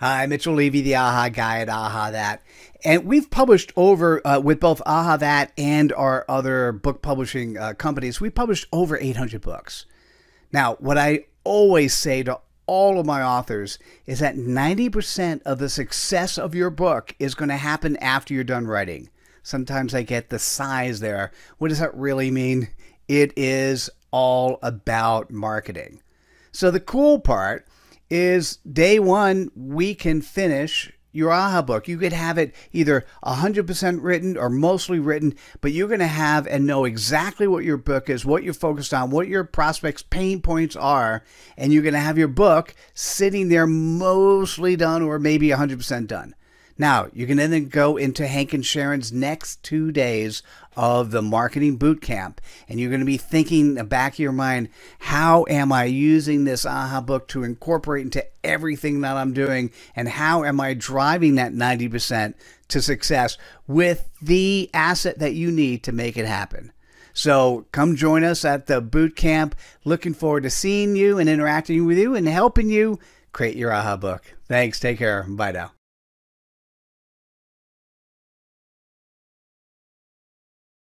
Hi, Mitchell Levy, the AHA guy at AHA That. And we've published over uh, with both AHA That and our other book publishing uh, companies, we published over 800 books. Now, what I always say to all of my authors is that 90% of the success of your book is going to happen after you're done writing. Sometimes I get the size there. What does that really mean? It is all about marketing. So the cool part is day one, we can finish your AHA book. You could have it either 100% written or mostly written, but you're going to have and know exactly what your book is, what you're focused on, what your prospects' pain points are, and you're going to have your book sitting there mostly done or maybe 100% done. Now, you can then go into Hank and Sharon's next two days of the marketing boot camp, and you're going to be thinking in the back of your mind, how am I using this AHA book to incorporate into everything that I'm doing, and how am I driving that 90% to success with the asset that you need to make it happen? So come join us at the boot camp. Looking forward to seeing you and interacting with you and helping you create your aha book. Thanks. Take care. Bye now.